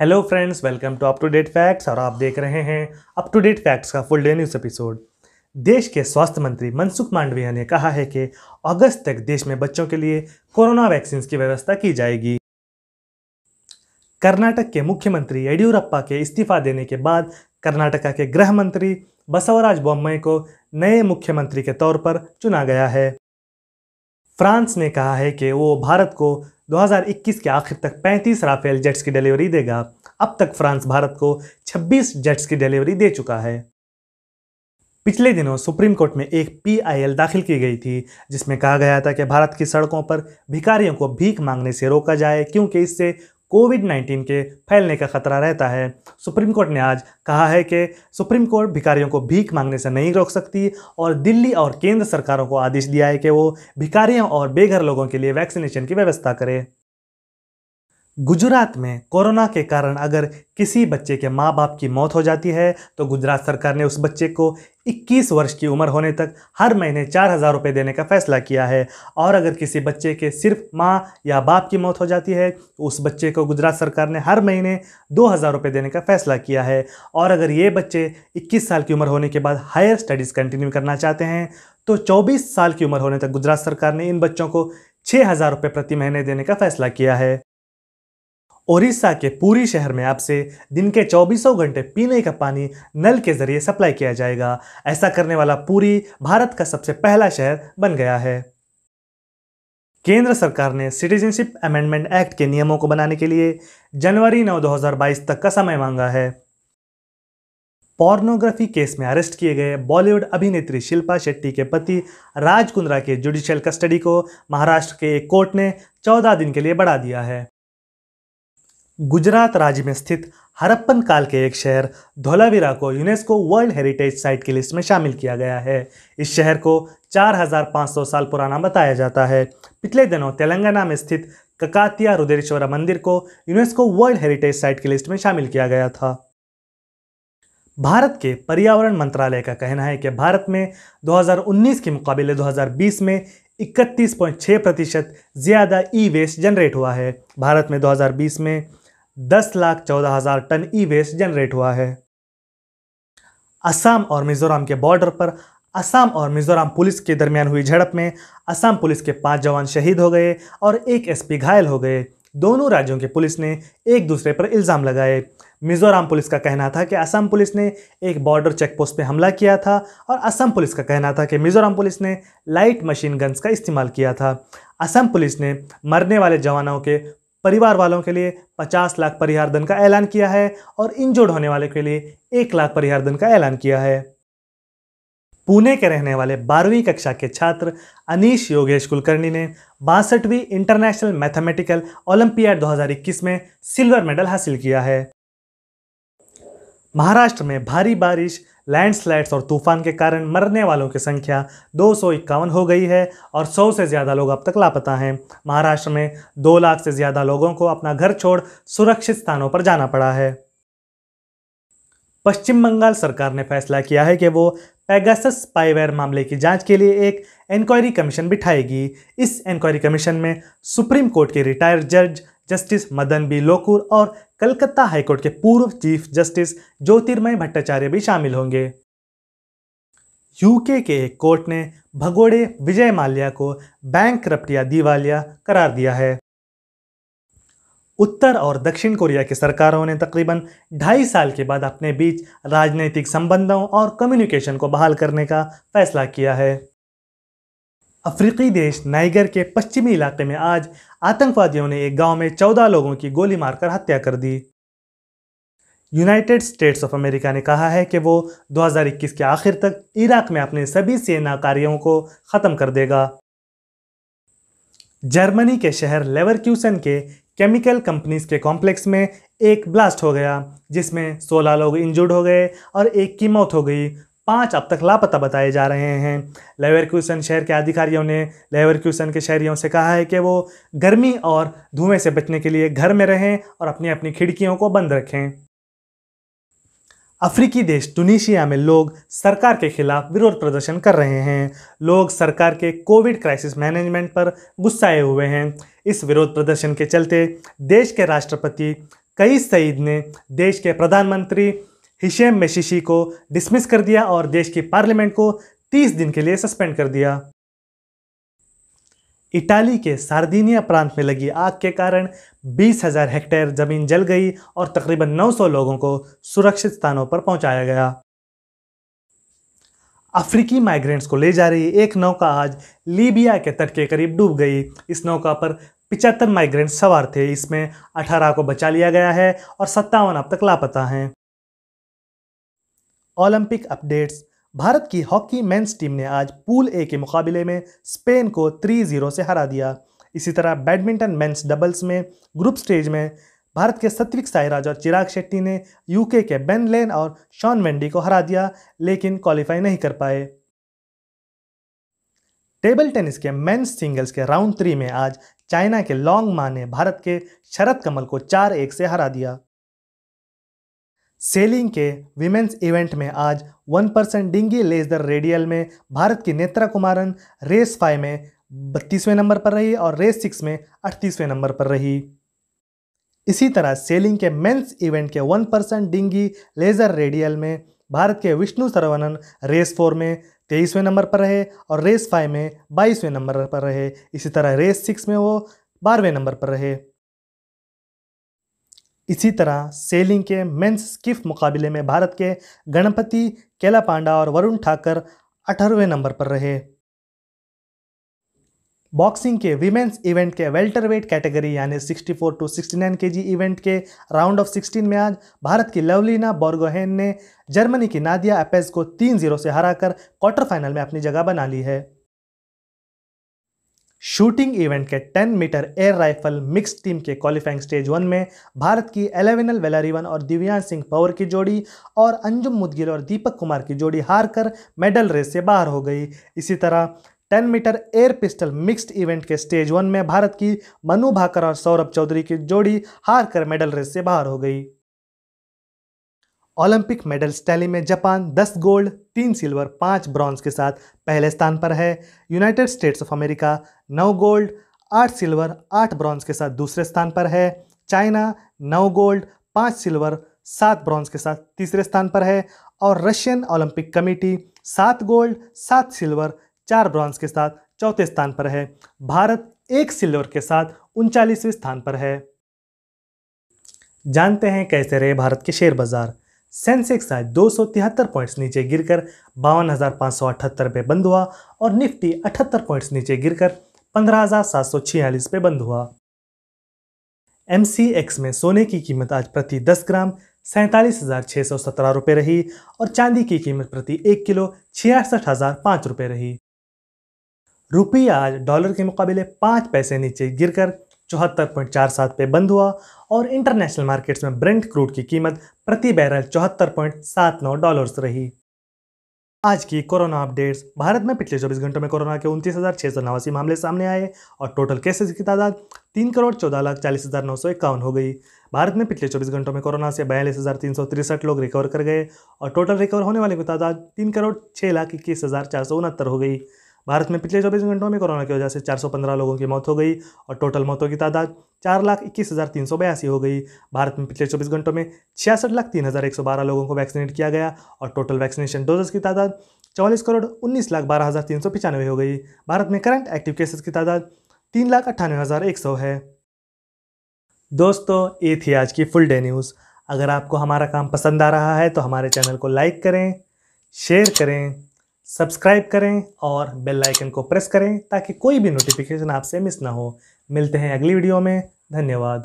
hello friends welcome to up to date facts और आप देख रहे हैं अप टू डेट फैक्ट्स का फुल डे न्यूज़ एपिसोड देश के स्वास्थ्य मंत्री मनसुख मांडविया ने कहा है कि अगस्त तक देश में बच्चों के लिए कोरोना वैक्सीन की व्यवस्था की जाएगी कर्नाटक के मुख्यमंत्री येडियुरप्पा के इस्तीफा देने के बाद कर्नाटका के गृह मंत्री बसवराज बोम्मई को नए मुख्यमंत्री के तौर पर चुना गया है फ्रांस ने कहा है कि वो भारत को 2021 के आखिर तक 35 राफेल जेट्स की डिलीवरी देगा अब तक फ्रांस भारत को 26 जेट्स की डिलीवरी दे चुका है पिछले दिनों सुप्रीम कोर्ट में एक पीआईएल दाखिल की गई थी जिसमें कहा गया था कि भारत की सड़कों पर भिखारियों को भीख मांगने से रोका जाए क्योंकि इससे कोविड 19 के फैलने का खतरा रहता है सुप्रीम कोर्ट ने आज कहा है कि सुप्रीम कोर्ट भिखारियों को भीख मांगने से नहीं रोक सकती और दिल्ली और केंद्र सरकारों को आदेश दिया है कि वो भिखारियों और बेघर लोगों के लिए वैक्सीनेशन की व्यवस्था करें गुजरात में कोरोना के कारण अगर किसी बच्चे के माँ बाप की मौत हो जाती है तो गुजरात सरकार ने उस बच्चे को 21 वर्ष की उम्र होने तक हर महीने चार हज़ार रुपये देने का फैसला किया है और अगर किसी बच्चे के सिर्फ माँ या बाप की मौत हो जाती है तो उस बच्चे को गुजरात सरकार ने हर महीने दो हज़ार रुपये देने का फैसला किया है और अगर ये बच्चे इक्कीस साल की उम्र होने के बाद हायर स्टडीज़ कंटिन्यू करना चाहते हैं तो 24 साल की उम्र होने तक गुजरात सरकार ने इन बच्चों को छः हज़ार रुपये प्रति महीने देने का फैसला किया है ओडिशा के पूरी शहर में आपसे दिन के चौबीसों घंटे पीने का पानी नल के जरिए सप्लाई किया जाएगा ऐसा करने वाला पूरी भारत का सबसे पहला शहर बन गया है केंद्र सरकार ने सिटीजनशिप अमेंडमेंट एक्ट के नियमों को बनाने के लिए जनवरी 9 2022 तक का समय मांगा है पॉर्नोग्राफी केस में अरेस्ट किए गए बॉलीवुड अभिनेत्री शिल्पा शेट्टी के पति राज कुंद्रा के जुडिशियल कस्टडी को महाराष्ट्र के एक कोर्ट ने 14 दिन के लिए बढ़ा दिया है गुजरात राज्य में स्थित हरप्पन काल के एक शहर धोलावीरा को यूनेस्को वर्ल्ड हेरिटेज साइट की लिस्ट में शामिल किया गया है इस शहर को 4,500 साल पुराना बताया जाता है पिछले दिनों तेलंगाना में स्थित ककातिया रुद्रेश्वरा मंदिर को यूनेस्को वर्ल्ड हेरिटेज साइट की लिस्ट में शामिल किया गया था भारत के पर्यावरण मंत्रालय का कहना है कि भारत में 2019 के मुकाबले 2020 में 31.6 प्रतिशत ज़्यादा ई वेस्ट जनरेट हुआ है भारत में 2020 में दस लाख चौदह हजार टन ई वेस्ट जनरेट हुआ है असम और मिजोरम के बॉर्डर पर असम और मिजोरम पुलिस के दरमियान हुई झड़प में असम पुलिस के पांच जवान शहीद हो गए और एक एसपी घायल हो गए दोनों राज्यों के पुलिस ने एक दूसरे पर इल्ज़ाम लगाए मिजोरम पुलिस का कहना था कि असम पुलिस ने एक बॉर्डर चेकपोस्ट पर हमला किया था और असम पुलिस का कहना था कि मिजोरम पुलिस ने लाइट मशीन गन्स का इस्तेमाल किया था असम पुलिस ने मरने वाले जवानों के परिवार वालों के लिए 50 लाख परिहार धन का ऐलान किया है और इंजोर्ड होने वाले के लिए एक लाख परिहार धन का ऐलान किया है पुणे के रहने वाले बारहवीं कक्षा के छात्र अनीश योगेश कुलकर्णी ने बासठवीं इंटरनेशनल मैथमेटिकल ओलंपियाड 2021 में सिल्वर मेडल हासिल किया है महाराष्ट्र में भारी बारिश लैंडस्लाइड्स और तूफान के कारण मरने वालों की संख्या दो हो गई है और सौ से ज़्यादा लोग अब तक लापता हैं महाराष्ट्र में दो लाख से ज़्यादा लोगों को अपना घर छोड़ सुरक्षित स्थानों पर जाना पड़ा है पश्चिम बंगाल सरकार ने फैसला किया है कि वो पेगासस स्पाइवेयर मामले की जांच के लिए एक इंक्वायरी कमीशन बिठाएगी इस इंक्वायरी कमीशन में सुप्रीम कोर्ट के रिटायर्ड जज जस्टिस मदन बी लोकुर और कलकत्ता हाईकोर्ट के पूर्व चीफ जस्टिस ज्योतिर्मय भट्टाचार्य भी शामिल होंगे यूके के एक कोर्ट ने भगोड़े विजय माल्या को बैंक रपटिया दिवालिया करार दिया है उत्तर और दक्षिण कोरिया की सरकारों ने तकरीबन ढाई साल के बाद अपने बीच राजनीतिक संबंधों और कम्युनिकेशन को बहाल करने का फैसला किया है अफ्रीकी देश नाइगर के पश्चिमी इलाके में आज आतंकवादियों ने एक गांव में 14 लोगों की गोली मारकर हत्या कर दी यूनाइटेड स्टेट्स ऑफ अमेरिका ने कहा है कि वो 2021 के आखिर तक इराक में अपने सभी सेना कार्यों को ख़त्म कर देगा जर्मनी के शहर लेवरक्यूसन के केमिकल कंपनीज के कॉम्प्लेक्स में एक ब्लास्ट हो गया जिसमें 16 लोग इंजर्ड हो गए और एक की मौत हो गई पाँच अब तक लापता बताए जा रहे हैं लेवर क्यूसन शहर के अधिकारियों ने लेवर क्यूसन के शहरियों से कहा है कि वो गर्मी और धुएं से बचने के लिए घर में रहें और अपनी अपनी खिड़कियों को बंद रखें अफ्रीकी देश टूनिशिया में लोग सरकार के खिलाफ विरोध प्रदर्शन कर रहे हैं लोग सरकार के कोविड क्राइसिस मैनेजमेंट पर गुस्साए हुए हैं इस विरोध प्रदर्शन के चलते देश के राष्ट्रपति कई सईद ने देश के प्रधानमंत्री हिशेम मेशिशी को डिसमिस कर दिया और देश की पार्लियामेंट को 30 दिन के लिए सस्पेंड कर दिया इटाली के सार्दिनिया प्रांत में लगी आग के कारण 20,000 हेक्टेयर जमीन जल गई और तकरीबन 900 लोगों को सुरक्षित स्थानों पर पहुंचाया गया अफ्रीकी माइग्रेंट्स को ले जा रही एक नौका आज लीबिया के तट के करीब डूब गई इस नौका पर पिचहत्तर माइग्रेंट सवार थे इसमें अठारह को बचा लिया गया है और सत्तावन अब तक लापता हैं ओलंपिक अपडेट्स भारत की हॉकी मेंस टीम ने आज पूल ए के मुकाबले में स्पेन को थ्री जीरो से हरा दिया इसी तरह बैडमिंटन मेंस डबल्स में ग्रुप स्टेज में भारत के सत्विक साईराज और चिराग शेट्टी ने यूके के बेन लेन और शॉन मेंडी को हरा दिया लेकिन क्वालिफाई नहीं कर पाए टेबल टेनिस के मेंस सिंगल्स के राउंड थ्री में आज चाइना के लॉन्ग मा ने भारत के शरद कमल को चार एक से हरा दिया सेलिंग के विमेंस इवेंट में आज one person dinghy laser radial में भारत की नेत्रा कुमारन रेस फाइव में बत्तीसवें नंबर पर रही और रेस सिक्स में अड़तीसवें नंबर पर रही इसी तरह सेलिंग के मेंस इवेंट के one person dinghy laser radial में भारत के विष्णु सरवनन रेस फोर में तेईसवें नंबर पर रहे और रेस फाइव में बाईसवें नंबर पर रहे इसी तरह रेस सिक्स में वो बारहवें नंबर पर रहे इसी तरह सेलिंग के मेंस स्किफ मुकाबले में भारत के गणपति केला पांडा और वरुण ठाकर अठारहवें नंबर पर रहे बॉक्सिंग के विमेंस इवेंट के वेल्टरवेट कैटेगरी यानी 64 टू 69 केजी इवेंट के राउंड ऑफ 16 में आज भारत की लवलीना बोर्गोहेन ने जर्मनी की नादिया एपेज को तीन जीरो से हराकर क्वार्टर फाइनल में अपनी जगह बना ली है शूटिंग इवेंट के 10 metre air rifle mix team के क्वालिफाइंग स्टेज वन में भारत की एलेवेनल वेलारीवन और दिव्यांग सिंह पवर की जोड़ी और अंजुम मुदगिल और दीपक कुमार की जोड़ी हारकर मेडल रेस से बाहर हो गई इसी तरह 10 metre air pistol mixed event के स्टेज वन में भारत की मनु भाकर और सौरभ चौधरी की जोड़ी हार कर मेडल रेस से बाहर हो गई ओलंपिक मेडल स्टैली में जापान 10 गोल्ड 3 सिल्वर 5 ब्रॉन्ज के साथ पहले स्थान पर है United States of America 9 gold 8 silver 8 bronze के साथ दूसरे स्थान पर है चाइना 9 गोल्ड 5 सिल्वर 7 ब्रॉन्ज के साथ तीसरे स्थान पर है और Russian Olympic Committee 7 gold 7 silver 4 bronze के साथ चौथे स्थान पर है भारत एक सिल्वर के साथ उनचालीसवें स्थान पर है जानते हैं कैसे रहे भारत के शेयर बाज़ार सेंसेक्स आज दो पॉइंट्स नीचे गिरकर बावन पे बंद हुआ और निफ्टी 78 पॉइंट्स नीचे गिरकर 15,746 पे बंद हुआ एम में सोने की कीमत आज प्रति 10 ग्राम सैंतालीस रुपए रही और चांदी की कीमत प्रति एक किलो छियासठ हजार रही रुपया आज डॉलर के मुकाबले पाँच पैसे नीचे गिरकर चौहत्तर पॉइंट चार सात पे बंद हुआ और इंटरनेशनल मार्केट्स में ब्रेंट क्रूड की कीमत प्रति बैरल चौहत्तर पॉइंट सात नौ डॉलर रही आज की कोरोना अपडेट्स भारत में पिछले चौबीस घंटों में कोरोना के उनतीस हज़ार छह सौ नवासी मामले सामने आए और टोटल केसेस की तादाद तीन करोड़ चौदह लाख चालीस हज़ार नौ सौ इक्यावन हो गई भारत में पिछले चौबीस घंटों में कोरोना से बयालीस हज़ार तीन सौ तिरसठ लोग रिकवर कर गए और टोटल रिकवर होने वाले की तादाद तीन करोड़ छह लाख इक्कीस हज़ार चार सौ उनहत्तर हो गई भारत में पिछले चौबीस घंटों में कोरोना की वजह से 415 लोगों की मौत हो गई और टोटल मौतों की तादाद चार लाख इक्कीस हज़ार तीन सौ बयासी हो गई भारत में पिछले चौबीस घंटों में छियासठ लाख तीन हज़ार एक सौ बारह लोगों को वैक्सीनेट किया गया और टोटल वैक्सीनेशन डोजेस की तादाद चौवालीस करोड़ उन्नीस लाख बारह हज़ार तीन सौ पचानवे हो गई भारत में करंट एक्टिव केसेस की तादाद तीन लाख अट्ठानवे हज़ार एक सौ है दोस्तों ये थी आज की फुल डे न्यूज़ अगर आपको हमारा काम पसंद आ रहा है तो हमारे चैनल को लाइक करें शेयर करें सब्सक्राइब करें और बेल आइकन को प्रेस करें ताकि कोई भी नोटिफिकेशन आपसे मिस ना हो मिलते हैं अगली वीडियो में धन्यवाद